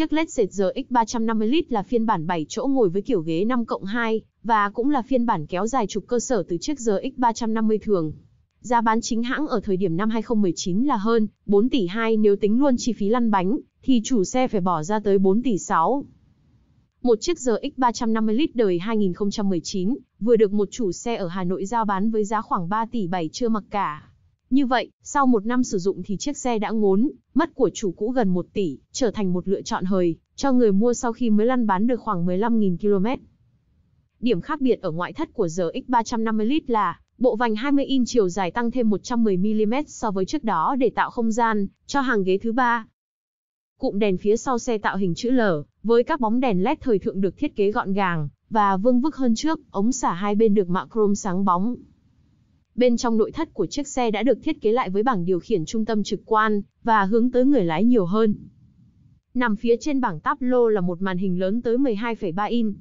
Chiếc Lexus GX 350 lít là phiên bản 7 chỗ ngồi với kiểu ghế 5 cộng 2 và cũng là phiên bản kéo dài trục cơ sở từ chiếc GX 350 thường. Giá bán chính hãng ở thời điểm năm 2019 là hơn 4 tỷ 2 nếu tính luôn chi phí lăn bánh, thì chủ xe phải bỏ ra tới 4 tỷ 6. Một chiếc GX 350 lít đời 2019 vừa được một chủ xe ở Hà Nội giao bán với giá khoảng 3 tỷ 7 chưa mặc cả. Như vậy, sau một năm sử dụng thì chiếc xe đã ngốn, mất của chủ cũ gần 1 tỷ, trở thành một lựa chọn hời, cho người mua sau khi mới lăn bán được khoảng 15.000 km. Điểm khác biệt ở ngoại thất của ZX 350 lít là, bộ vành 20 inch chiều dài tăng thêm 110mm so với trước đó để tạo không gian cho hàng ghế thứ ba. Cụm đèn phía sau xe tạo hình chữ L, với các bóng đèn LED thời thượng được thiết kế gọn gàng và vương vức hơn trước, ống xả hai bên được mạ chrome sáng bóng, Bên trong nội thất của chiếc xe đã được thiết kế lại với bảng điều khiển trung tâm trực quan và hướng tới người lái nhiều hơn. Nằm phía trên bảng táp lô là một màn hình lớn tới 12,3 inch.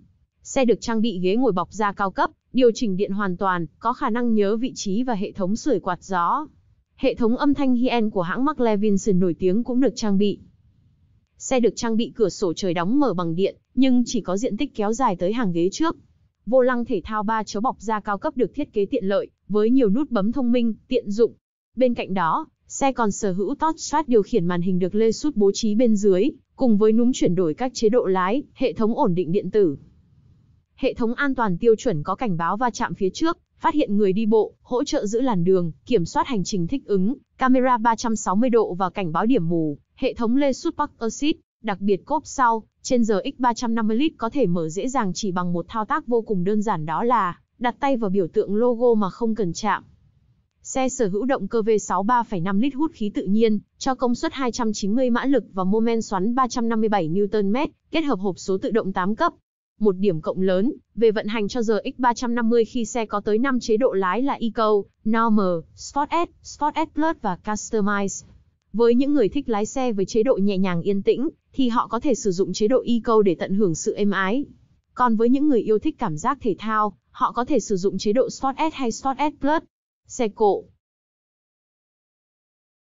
Xe được trang bị ghế ngồi bọc da cao cấp, điều chỉnh điện hoàn toàn, có khả năng nhớ vị trí và hệ thống sưởi quạt gió. Hệ thống âm thanh Hien của hãng McLevinson nổi tiếng cũng được trang bị. Xe được trang bị cửa sổ trời đóng mở bằng điện, nhưng chỉ có diện tích kéo dài tới hàng ghế trước. Vô lăng thể thao ba chấu bọc da cao cấp được thiết kế tiện lợi, với nhiều nút bấm thông minh, tiện dụng. Bên cạnh đó, xe còn sở hữu Topstrat điều khiển màn hình được Lê Sút bố trí bên dưới, cùng với núm chuyển đổi các chế độ lái, hệ thống ổn định điện tử. Hệ thống an toàn tiêu chuẩn có cảnh báo va chạm phía trước, phát hiện người đi bộ, hỗ trợ giữ làn đường, kiểm soát hành trình thích ứng, camera 360 độ và cảnh báo điểm mù, hệ thống Lê Sút Park Assist, đặc biệt cốp sau, trên giờ X350 lít có thể mở dễ dàng chỉ bằng một thao tác vô cùng đơn giản đó là đặt tay vào biểu tượng logo mà không cần chạm. Xe sở hữu động cơ V6 3,5 lít hút khí tự nhiên, cho công suất 290 mã lực và mô men xoắn 357 Nm, kết hợp hộp số tự động 8 cấp. Một điểm cộng lớn, về vận hành cho giờ X350 khi xe có tới 5 chế độ lái là Eco, Normal, Sport S, Sport S Plus và Customize. Với những người thích lái xe với chế độ nhẹ nhàng yên tĩnh, thì họ có thể sử dụng chế độ Eco để tận hưởng sự êm ái. Còn với những người yêu thích cảm giác thể thao, họ có thể sử dụng chế độ Sport S hay Sport S Plus. Xe cộ